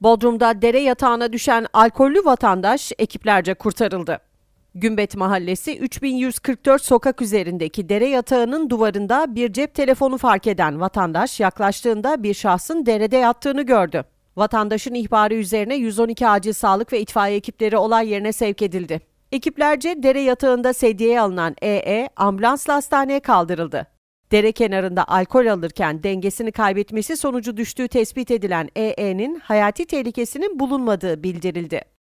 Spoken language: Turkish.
Bodrum'da dere yatağına düşen alkollü vatandaş ekiplerce kurtarıldı. Gümbet Mahallesi 3144 sokak üzerindeki dere yatağının duvarında bir cep telefonu fark eden vatandaş yaklaştığında bir şahsın derede yattığını gördü. Vatandaşın ihbarı üzerine 112 acil sağlık ve itfaiye ekipleri olay yerine sevk edildi. Ekiplerce dere yatağında sedyeye alınan EE ambulansla hastaneye kaldırıldı. Dere kenarında alkol alırken dengesini kaybetmesi sonucu düştüğü tespit edilen EE'nin hayati tehlikesinin bulunmadığı bildirildi.